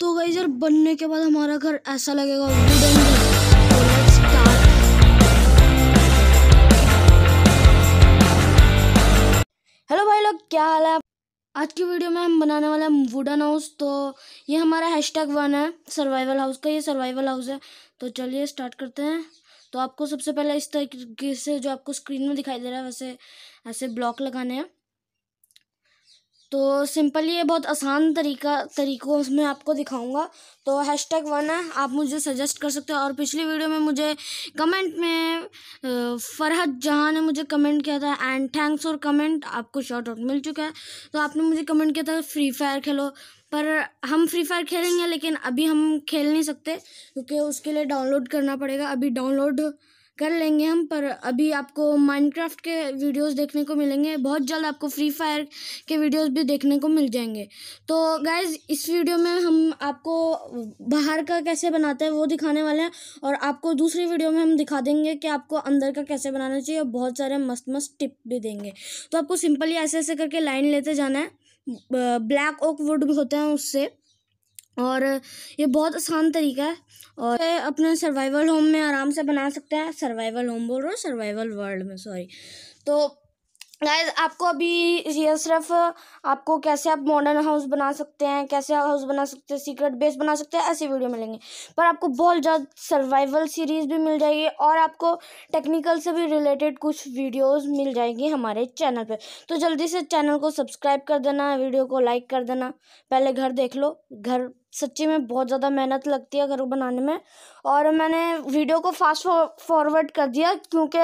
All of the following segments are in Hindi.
तो गई जर बनने के बाद हमारा घर ऐसा लगेगा हेलो तो भाई लोग क्या हाल है आज की वीडियो में हम बनाने वाले हैं वुडन हाउस तो ये हमारा हैशटैग वन है सर्वाइवल हाउस का ये सर्वाइवल हाउस है तो चलिए स्टार्ट करते हैं तो आपको सबसे पहले इस तरीके से जो आपको स्क्रीन में दिखाई दे रहा है वैसे ऐसे ब्लॉक लगाने हैं तो सिंपली ये बहुत आसान तरीका तरीकों में आपको दिखाऊंगा तो हैश टैग वन है आप मुझे सजेस्ट कर सकते हो और पिछली वीडियो में मुझे कमेंट में फरहत जहाँ ने मुझे कमेंट किया था एंड थैंक्स और कमेंट आपको शॉर्ट आउट मिल चुका है तो आपने मुझे कमेंट किया था फ्री फायर खेलो पर हम फ्री फायर खेलेंगे लेकिन अभी हम खेल नहीं सकते क्योंकि उसके लिए डाउनलोड करना पड़ेगा अभी डाउनलोड कर लेंगे हम पर अभी आपको माइनक्राफ्ट के वीडियोस देखने को मिलेंगे बहुत जल्द आपको फ्री फायर के वीडियोस भी देखने को मिल जाएंगे तो गाइज इस वीडियो में हम आपको बाहर का कैसे बनाते हैं वो दिखाने वाले हैं और आपको दूसरी वीडियो में हम दिखा देंगे कि आपको अंदर का कैसे बनाना चाहिए और बहुत सारे मस्त मस्त टिप भी देंगे तो आपको सिंपली ऐसे ऐसे करके लाइन लेते जाना है ब्लैक ओक वुड होते हैं उससे और ये बहुत आसान तरीका है और अपने सर्वाइवल होम में आराम से बना सकते हैं सर्वाइवल होम बोल रहे हो सर्वाइवल वर्ल्ड में सॉरी तो गाइज आपको अभी ये सिर्फ आपको कैसे आप मॉडर्न हाउस बना सकते हैं कैसे हाउस बना सकते हैं सीक्रेट बेस बना सकते हैं ऐसी वीडियो मिलेंगे पर आपको बहुत ज़्यादा सर्वाइवल सीरीज़ भी मिल जाएगी और आपको टेक्निकल से भी रिलेटेड कुछ वीडियोस मिल जाएंगी हमारे चैनल पे तो जल्दी से चैनल को सब्सक्राइब कर देना वीडियो को लाइक कर देना पहले घर देख लो घर सच्ची में बहुत ज़्यादा मेहनत लगती है घर बनाने में और मैंने वीडियो को फास्ट फॉरवर्ड कर दिया क्योंकि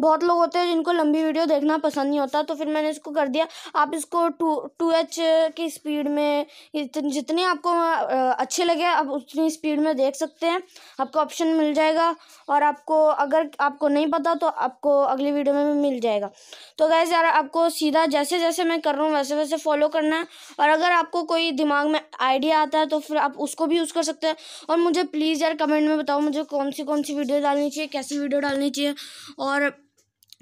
बहुत लोग होते हैं जिनको लंबी वीडियो देखना पसंद नहीं होता तो फिर मैंने इसको कर दिया आप इसको टू टू एच की स्पीड में जितने आपको अच्छे लगे आप उतनी स्पीड में देख सकते हैं आपको ऑप्शन मिल जाएगा और आपको अगर आपको नहीं पता तो आपको अगली वीडियो में भी मिल जाएगा तो गैस यार आपको सीधा जैसे जैसे मैं कर रहा हूँ वैसे वैसे फॉलो करना है और अगर आपको कोई दिमाग में आइडिया आता है तो फिर आप उसको भी यूज़ कर सकते हैं और मुझे प्लीज़ यार कमेंट में बताओ मुझे कौन सी कौन सी वीडियो डालनी चाहिए कैसी वीडियो डालनी चाहिए और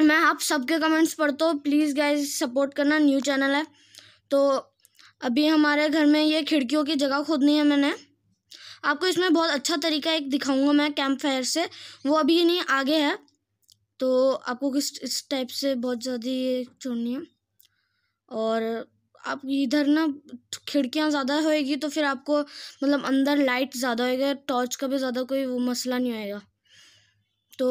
मैं आप सबके कमेंट्स पढ़ता हूँ प्लीज़ गाइज सपोर्ट करना न्यू चैनल है तो अभी हमारे घर में ये खिड़कियों की जगह खोदनी है मैंने आपको इसमें बहुत अच्छा तरीका एक दिखाऊंगा मैं कैंप फायर से वो अभी नहीं आगे है तो आपको किस इस टाइप से बहुत ज़्यादा ये छोड़नी है और आप इधर ना खिड़कियाँ ज़्यादा होएगी तो फिर आपको मतलब अंदर लाइट ज़्यादा होएगा टॉर्च का भी ज़्यादा कोई वो मसला नहीं होएगा तो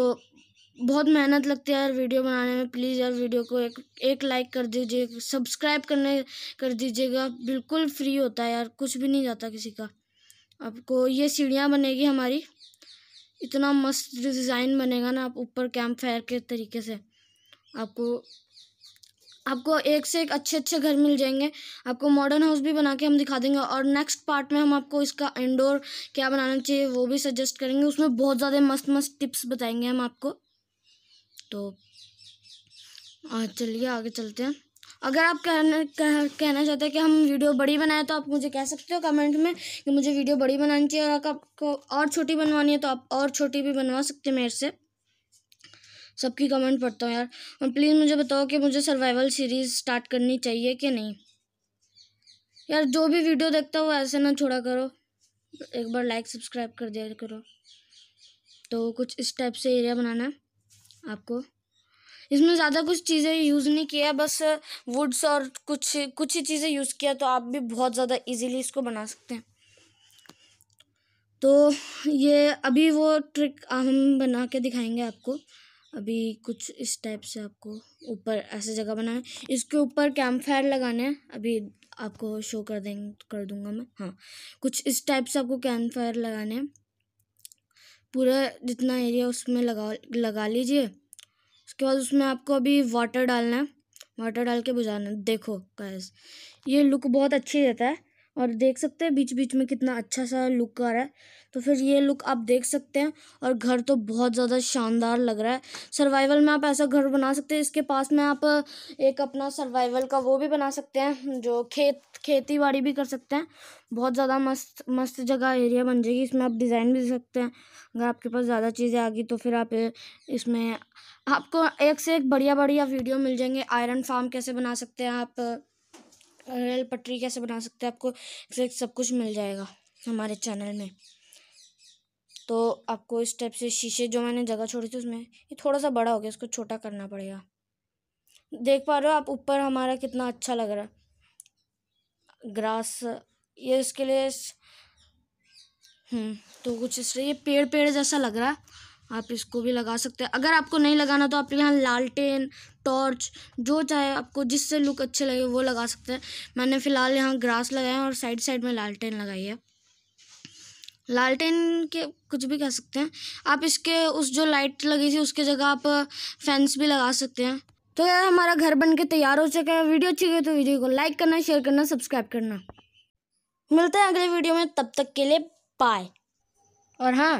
बहुत मेहनत लगती है यार वीडियो बनाने में प्लीज़ यार वीडियो को एक एक लाइक कर दीजिए सब्सक्राइब करने कर दीजिएगा बिल्कुल फ्री होता है यार कुछ भी नहीं जाता किसी का आपको ये सीढ़ियाँ बनेगी हमारी इतना मस्त डिज़ाइन बनेगा ना आप ऊपर कैंप फायर के तरीके से आपको आपको एक से एक अच्छे अच्छे घर मिल जाएंगे आपको मॉडर्न हाउस भी बना के हम दिखा देंगे और नेक्स्ट पार्ट में हम आपको इसका इंडोर क्या बनाना चाहिए वो भी सजेस्ट करेंगे उसमें बहुत ज़्यादा मस्त मस्त टिप्स बताएंगे हम आपको तो चलिए आगे चलते हैं अगर आप कहना कह, कहना चाहते हैं कि हम वीडियो बड़ी बनाएं तो आप मुझे कह सकते हो कमेंट में कि मुझे वीडियो बड़ी बनानी चाहिए और आपको और छोटी बनवानी है तो आप और छोटी भी बनवा सकते हैं मेरे से सबकी कमेंट पढ़ता हूँ यार और प्लीज़ मुझे बताओ कि मुझे सर्वाइवल सीरीज़ स्टार्ट करनी चाहिए कि नहीं यार जो भी वीडियो देखता हो ऐसे ना छोड़ा करो एक बार लाइक सब्सक्राइब कर दिया करो तो कुछ इस टाइप से एरिया बनाना है आपको इसमें ज़्यादा कुछ चीज़ें यूज़ नहीं किया बस वुड्स और कुछ कुछ ही चीज़ें यूज़ किया तो आप भी बहुत ज़्यादा इजीली इसको बना सकते हैं तो ये अभी वो ट्रिक हम बना के दिखाएंगे आपको अभी कुछ इस टाइप से आपको ऊपर ऐसे जगह बनाना है इसके ऊपर कैंप फायर लगाना है अभी आपको शो कर दें कर दूंगा मैं हाँ कुछ इस टाइप से आपको कैंप फायर लगाना है पूरा जितना एरिया उसमें लगा लगा लीजिए उसके बाद उसमें आपको अभी वाटर डालना है वाटर डाल के बुझाना देखो गैस ये लुक बहुत अच्छी देता है और देख सकते हैं बीच बीच में कितना अच्छा सा लुक आ रहा है तो फिर ये लुक आप देख सकते हैं और घर तो बहुत ज़्यादा शानदार लग रहा है सर्वाइवल में आप ऐसा घर बना सकते हैं इसके पास में आप एक अपना सर्वाइवल का वो भी बना सकते हैं जो खेत खेती बाड़ी भी कर सकते हैं बहुत ज़्यादा मस्त मस्त जगह एरिया बन जाएगी इसमें आप डिज़ाइन भी दे सकते हैं अगर आपके पास ज़्यादा चीज़ें आ गई तो फिर आप इसमें आपको एक से एक बढ़िया बढ़िया वीडियो मिल जाएंगे आयरन फार्म कैसे बना सकते हैं आप रेल पटरी कैसे बना सकते हैं आपको फिर सब कुछ मिल जाएगा हमारे चैनल में तो आपको इस टाइप से शीशे जो मैंने जगह छोड़ी थी उसमें ये थोड़ा सा बड़ा हो गया इसको छोटा करना पड़ेगा देख पा रहे हो आप ऊपर हमारा कितना अच्छा लग रहा है ग्रास ये इसके लिए हम्म तो कुछ इस ये पेड़ पेड़ जैसा लग रहा है आप इसको भी लगा सकते हैं अगर आपको नहीं लगाना तो आप यहाँ लालटेन टॉर्च जो चाहे आपको जिससे लुक अच्छे लगे वो लगा सकते हैं मैंने फ़िलहाल यहाँ ग्रास लगाया है और साइड साइड में लालटेन लगाई है लालटेन के कुछ भी कह सकते हैं आप इसके उस जो लाइट लगी थी उसके जगह आप फैंस भी लगा सकते हैं तो यार हमारा घर बन के तैयार हो चुका है वीडियो अच्छी गई तो वीडियो को लाइक करना शेयर करना सब्सक्राइब करना मिलते हैं अगले वीडियो में तब तक के लिए बाय और हाँ